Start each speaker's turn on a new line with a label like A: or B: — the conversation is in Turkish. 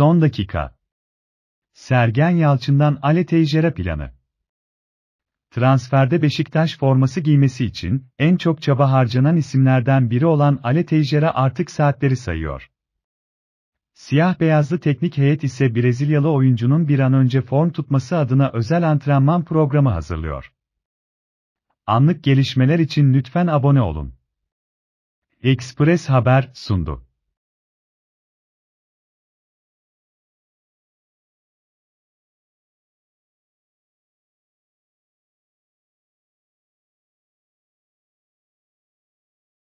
A: Son dakika. Sergen Yalçın'dan Ale Teixeira planı. Transferde Beşiktaş forması giymesi için en çok çaba harcanan isimlerden biri olan Ale Teixeira artık saatleri sayıyor. Siyah beyazlı teknik heyet ise Brezilyalı oyuncunun bir an önce form tutması adına özel antrenman programı hazırlıyor. Anlık gelişmeler için lütfen abone olun.
B: Express Haber sundu.